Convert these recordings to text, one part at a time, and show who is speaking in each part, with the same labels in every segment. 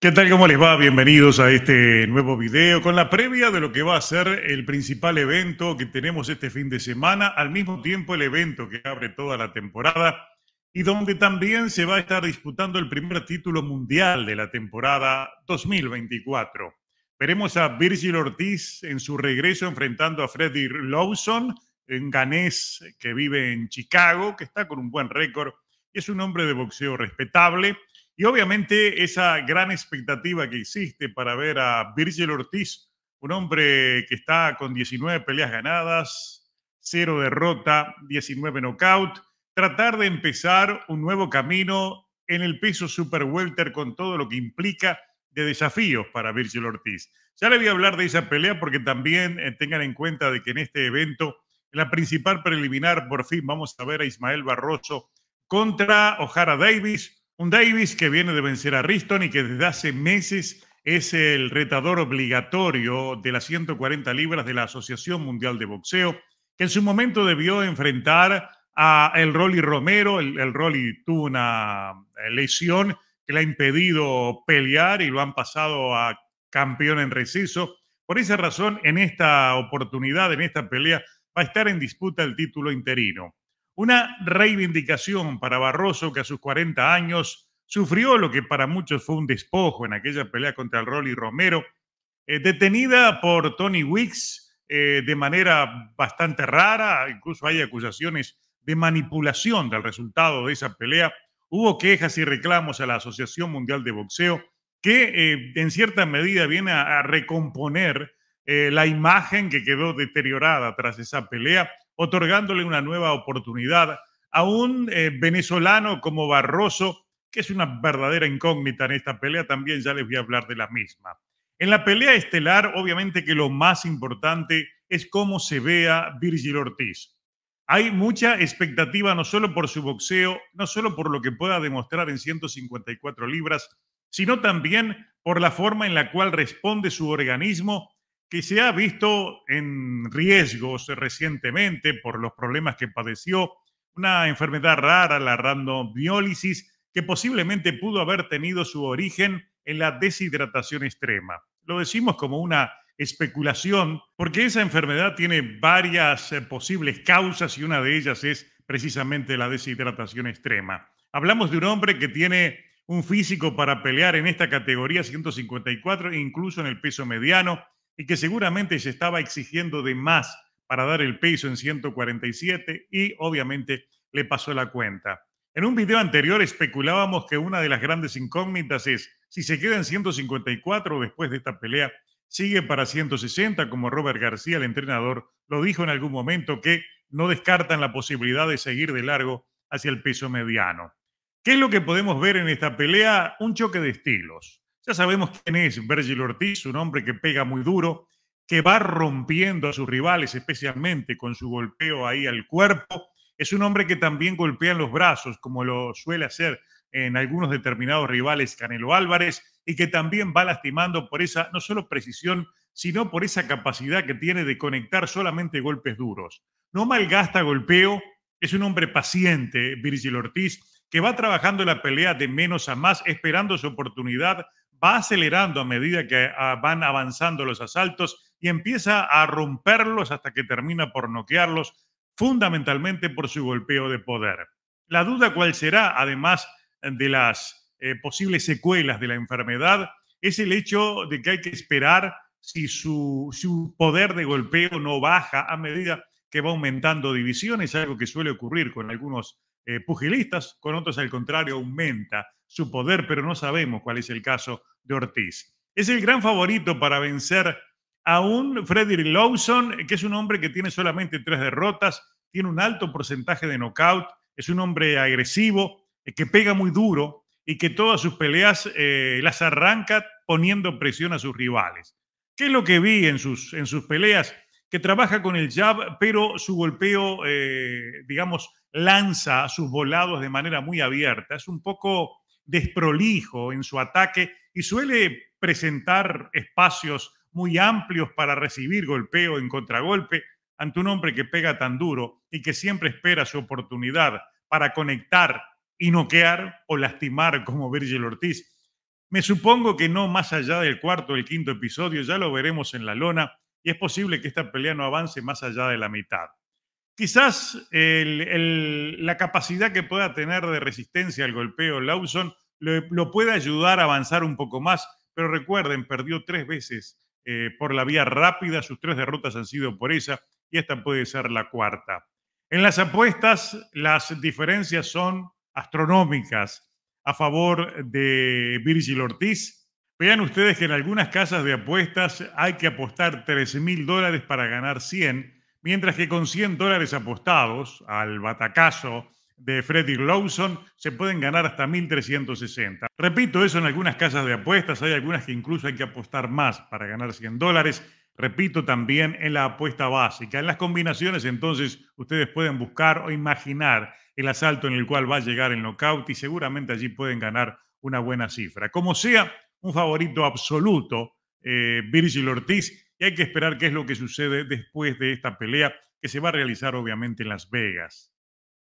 Speaker 1: ¿Qué tal? ¿Cómo les va? Bienvenidos a este nuevo video con la previa de lo que va a ser el principal evento que tenemos este fin de semana, al mismo tiempo el evento que abre toda la temporada y donde también se va a estar disputando el primer título mundial de la temporada 2024. Veremos a Virgil Ortiz en su regreso enfrentando a Freddy Lawson, un ganés que vive en Chicago, que está con un buen récord y es un hombre de boxeo respetable y obviamente esa gran expectativa que existe para ver a Virgil Ortiz, un hombre que está con 19 peleas ganadas, 0 derrota, 19 knockout, tratar de empezar un nuevo camino en el peso super welter con todo lo que implica de desafíos para Virgil Ortiz. Ya le voy a hablar de esa pelea porque también eh, tengan en cuenta de que en este evento, la principal preliminar, por fin vamos a ver a Ismael Barroso contra Ojara Davis. Un Davis que viene de vencer a Riston y que desde hace meses es el retador obligatorio de las 140 libras de la Asociación Mundial de Boxeo, que en su momento debió enfrentar a el Rolly Romero. El, el Rolly tuvo una eh, lesión que le ha impedido pelear y lo han pasado a campeón en receso. Por esa razón, en esta oportunidad, en esta pelea, va a estar en disputa el título interino. Una reivindicación para Barroso que a sus 40 años sufrió lo que para muchos fue un despojo en aquella pelea contra el Rolly Romero, eh, detenida por Tony Wicks eh, de manera bastante rara, incluso hay acusaciones de manipulación del resultado de esa pelea. Hubo quejas y reclamos a la Asociación Mundial de Boxeo, que eh, en cierta medida viene a, recomponer la imagen que quedó deteriorada tras esa pelea otorgándole una nueva oportunidad a un eh, venezolano como Barroso, que es una verdadera incógnita en esta pelea, también ya les voy a hablar de la misma. En la pelea estelar, obviamente que lo más importante es cómo se vea Virgil Ortiz. Hay mucha expectativa no solo por su boxeo, no solo por lo que pueda demostrar en 154 libras, sino también por la forma en la cual responde su organismo que se ha visto en riesgos recientemente por los problemas que padeció, una enfermedad rara, la randomiólisis, que posiblemente pudo haber tenido su origen en la deshidratación extrema. Lo decimos como una especulación porque esa enfermedad tiene varias eh, posibles causas y una de ellas es precisamente la deshidratación extrema. Hablamos de un hombre que tiene un físico para pelear en esta categoría 154 incluso en el peso mediano y que seguramente se estaba exigiendo de más para dar el peso en 147 y obviamente le pasó la cuenta. En un video anterior especulábamos que una de las grandes incógnitas es si se queda en 154 después de esta pelea, sigue para 160 como Robert García, el entrenador, lo dijo en algún momento que no descartan la posibilidad de seguir de largo hacia el peso mediano. ¿Qué es lo que podemos ver en esta pelea? Un choque de estilos. Ya sabemos quién es Virgil Ortiz, un hombre que pega muy duro, que va rompiendo a sus rivales, especialmente con su golpeo ahí al cuerpo. Es un hombre que también golpea en los brazos, como lo suele hacer en algunos determinados rivales Canelo Álvarez, y que también va lastimando por esa, no solo precisión, sino por esa capacidad que tiene de conectar solamente golpes duros. No malgasta golpeo, es un hombre paciente, Virgil Ortiz, que va trabajando la pelea de menos a más, esperando su oportunidad va acelerando a medida que ah, van avanzando los asaltos y empieza a romperlos hasta que termina por noquearlos, fundamentalmente por su golpeo de poder. La duda cuál será, además de las eh, posibles secuelas de la enfermedad, es el hecho de que hay que esperar si su, su poder de golpeo no baja a medida que va aumentando divisiones, algo que suele ocurrir con algunos eh, pugilistas, con otros al contrario aumenta su poder, pero no sabemos cuál es el caso de Ortiz. Es el gran favorito para vencer a un Frederick Lawson, que es un hombre que tiene solamente tres derrotas, tiene un alto porcentaje de knockout, es un hombre agresivo, eh, que pega muy duro y que todas sus peleas eh, las arranca poniendo presión a sus rivales. ¿Qué es lo que vi en sus, en sus peleas? que trabaja con el jab, pero su golpeo, eh, digamos, lanza sus volados de manera muy abierta. Es un poco desprolijo en su ataque y suele presentar espacios muy amplios para recibir golpeo en contragolpe ante un hombre que pega tan duro y que siempre espera su oportunidad para conectar y noquear o lastimar como Virgil Ortiz. Me supongo que no más allá del cuarto o el quinto episodio, ya lo veremos en la lona, y es posible que esta pelea no avance más allá de la mitad. Quizás la capacidad que pueda tener de resistencia al golpeo Lawson lo, pueda ayudar a avanzar un poco más, pero recuerden, perdió tres veces eh, por la vía rápida, sus tres derrotas han sido por esa y esta puede ser la cuarta. En las apuestas, las diferencias son astronómicas a favor de Virgil Ortiz, Vean ustedes que en algunas casas de apuestas hay que apostar 13 mil dólares para ganar 100, mientras que con 100 dólares apostados al batacazo de Freddie Lawson se pueden ganar hasta 1.360. Repito eso en algunas casas de apuestas, hay algunas que incluso hay que apostar más para ganar 100 dólares. Repito también en la apuesta básica. En las combinaciones entonces ustedes pueden buscar o imaginar el asalto en el cual va a llegar el knockout y seguramente allí pueden ganar una buena cifra. Como sea, un favorito absoluto, eh, Virgil Ortiz, y hay que esperar qué es lo que sucede después de esta pelea que se va a realizar obviamente en Las Vegas.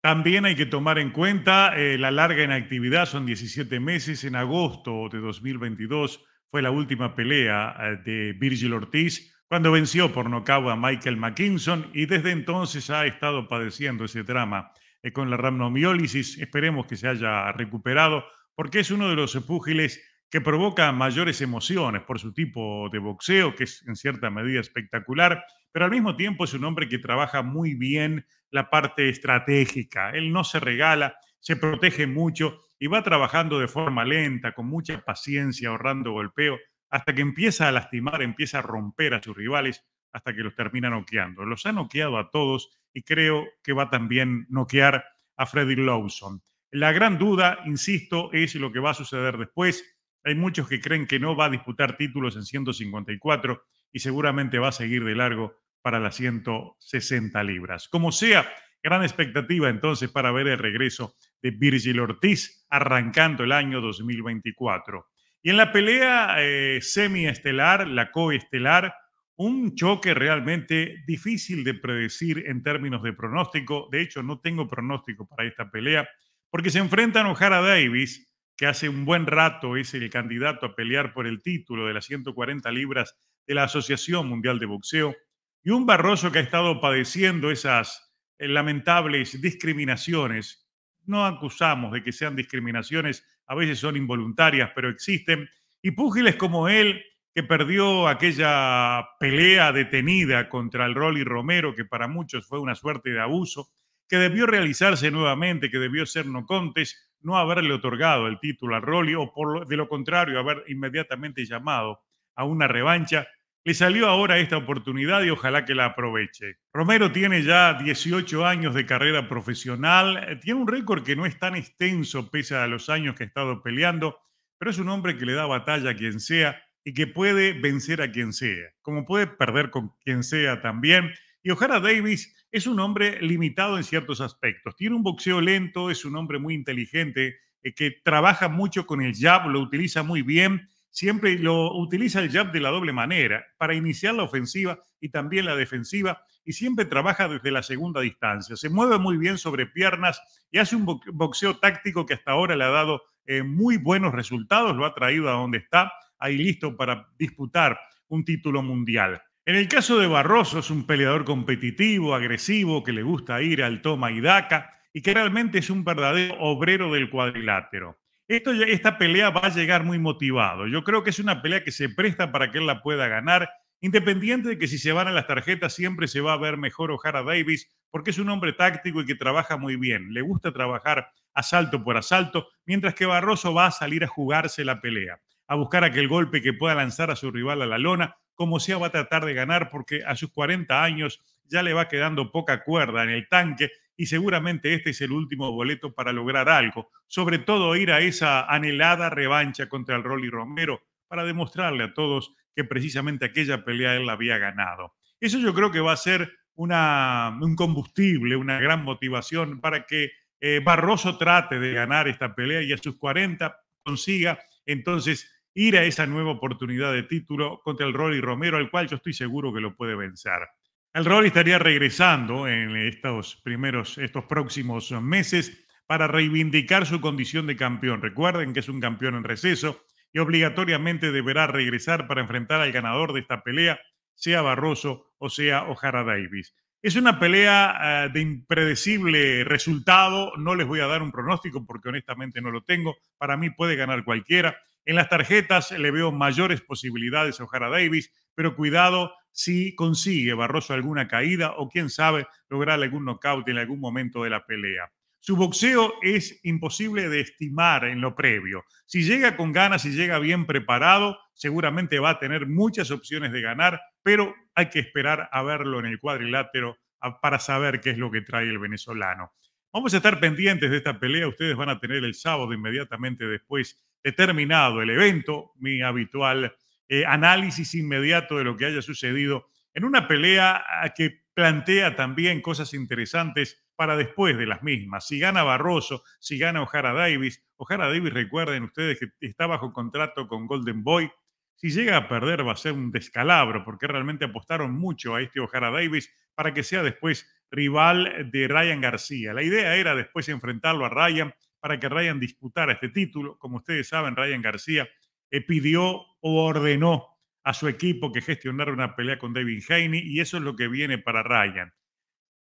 Speaker 1: También hay que tomar en cuenta eh, la larga inactividad, son 17 meses, en agosto de 2022 fue la última pelea eh, de Virgil Ortiz cuando venció por nocaut a Michael Mackinson y desde entonces ha estado padeciendo ese drama con la ramnomiólisis. Esperemos que se haya recuperado porque es uno de los púgiles que provoca mayores emociones por su tipo de boxeo, que es en cierta medida espectacular, pero al mismo tiempo es un hombre que trabaja muy bien la parte estratégica. Él no se regala, se protege mucho y va trabajando de forma lenta, con mucha paciencia, ahorrando golpeo, hasta que empieza a lastimar, empieza a romper a sus rivales, hasta que los termina noqueando. Los ha noqueado a todos y creo que va también noquear a Freddy Lawson. La gran duda, insisto, es lo que va a suceder después hay muchos que creen que no va a disputar títulos en 154 y seguramente va a seguir de largo para las 160 libras. Como sea, gran expectativa entonces para ver el regreso de Virgil Ortiz arrancando el año 2024. Y en la pelea eh, semiestelar, la coestelar, un choque realmente difícil de predecir en términos de pronóstico. De hecho, no tengo pronóstico para esta pelea porque se enfrentan O'Hara Davis que hace un buen rato es el candidato a pelear por el título de las 140 libras de la Asociación Mundial de Boxeo, y un Barroso que ha estado padeciendo esas eh, lamentables discriminaciones. No acusamos de que sean discriminaciones, a veces son involuntarias, pero existen. Y púgiles como él, que perdió aquella pelea detenida contra el Rolly Romero, que para muchos fue una suerte de abuso, que debió realizarse nuevamente, que debió ser no contes, no haberle otorgado el título a Rolly o de lo contrario haber inmediatamente llamado a una revancha. Le salió ahora esta oportunidad y ojalá que la aproveche. Romero tiene ya 18 años de carrera profesional, eh, tiene un récord que no es tan extenso pese a los años que ha estado peleando, pero es un hombre que le da batalla a quien sea y que puede vencer a quien sea, como puede perder con quien sea también. Y O'Hara Davis es un hombre limitado en ciertos aspectos. Tiene un boxeo lento, es un hombre muy inteligente, eh, que trabaja mucho con el jab, lo utiliza muy bien. Siempre lo utiliza el jab de la doble manera, para iniciar la ofensiva y también la defensiva, y siempre trabaja desde la segunda distancia. Se mueve muy bien sobre piernas y hace un boxeo táctico que hasta ahora le ha dado eh, muy buenos resultados, lo ha traído a donde está, ahí listo para disputar un título mundial. En el caso de Barroso es un peleador competitivo, agresivo, que le gusta ir al toma y daca y que realmente es un verdadero obrero del cuadrilátero. Esto, esta pelea va a llegar muy motivado. Yo creo que es una pelea que se presta para que él la pueda ganar, independiente de que si se van a las tarjetas siempre se va a ver mejor O'Hara Davis, porque es un hombre táctico y que trabaja muy bien. Le gusta trabajar asalto por asalto, mientras que Barroso va a salir a jugarse la pelea, a buscar aquel golpe que pueda lanzar a su rival a la lona como sea va a tratar de ganar porque a sus 40 años ya le va quedando poca cuerda en el tanque y seguramente este es el último boleto para lograr algo, sobre todo ir a esa anhelada revancha contra el Rolly Romero para demostrarle a todos que precisamente aquella pelea él la había ganado. Eso yo creo que va a ser un combustible, una gran motivación para que eh, Barroso trate de ganar esta pelea y a sus 40 consiga entonces ir a esa nueva oportunidad de título contra el Rory Romero, al cual yo estoy seguro que lo puede vencer. El Rory estaría regresando en estos primeros, estos próximos meses para reivindicar su condición de campeón. Recuerden que es un campeón en receso y obligatoriamente deberá regresar para enfrentar al ganador de esta pelea, sea Barroso o sea O'Hara Davis. Es una pelea eh, de impredecible resultado, no les voy a dar un pronóstico porque honestamente no lo tengo, para mí puede ganar cualquiera, en las tarjetas le veo mayores posibilidades a O'Hara Davis, pero cuidado si consigue Barroso alguna caída o quién sabe lograr algún knockout en algún momento de la pelea. Su boxeo es imposible de estimar en lo previo. Si llega con ganas y llega bien preparado, seguramente va a tener muchas opciones de ganar, pero hay que esperar a verlo en el cuadrilátero para saber qué es lo que trae el venezolano. Vamos a estar pendientes de esta pelea. Ustedes van a tener el sábado inmediatamente después de terminado el evento, mi habitual eh, análisis inmediato de lo que haya sucedido en una pelea ah, que plantea también cosas interesantes para después de las mismas. Si gana Barroso, si gana O'Hara Davis, O'Hara Davis, recuerden ustedes que está bajo contrato con Golden Boy. Si llega a perder va a ser un descalabro porque realmente apostaron mucho a este O'Hara Davis para que sea después rival de Ryan García. La idea era después enfrentarlo a Ryan para que Ryan disputara este título. Como ustedes saben, Ryan García eh, pidió o ordenó a su equipo que gestionara una pelea con David Haney y eso es lo que viene para Ryan.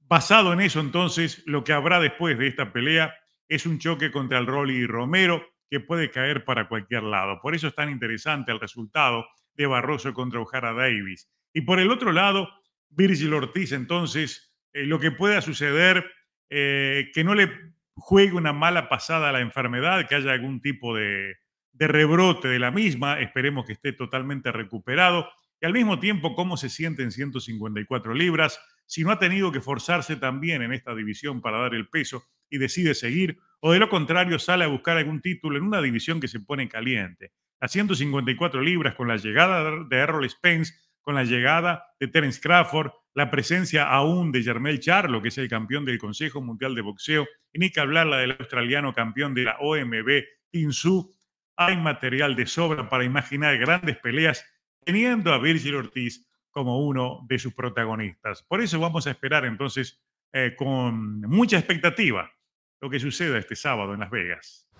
Speaker 1: Basado en eso, entonces, lo que habrá después de esta pelea es un choque contra el Rolly Romero que puede caer para cualquier lado. Por eso es tan interesante el resultado de Barroso contra Ojara Davis. Y por el otro lado, Virgil Ortiz entonces eh, lo que pueda suceder, eh, que no le juegue una mala pasada a la enfermedad, que haya algún tipo de, de rebrote de la misma, esperemos que esté totalmente recuperado, y al mismo tiempo cómo se siente en 154 libras, si no ha tenido que forzarse también en esta división para dar el peso y decide seguir, o de lo contrario sale a buscar algún título en una división que se pone caliente. A 154 libras con la llegada de Errol Spence con la llegada de Terence Crawford, la presencia aún de Jermel Charlo, que es el campeón del Consejo Mundial de Boxeo, y ni que hablar la del australiano campeón de la OMB, Insu. Hay material de sobra para imaginar grandes peleas, teniendo a Virgil Ortiz como uno de sus protagonistas. Por eso vamos a esperar entonces eh, con mucha expectativa lo que suceda este sábado en Las Vegas.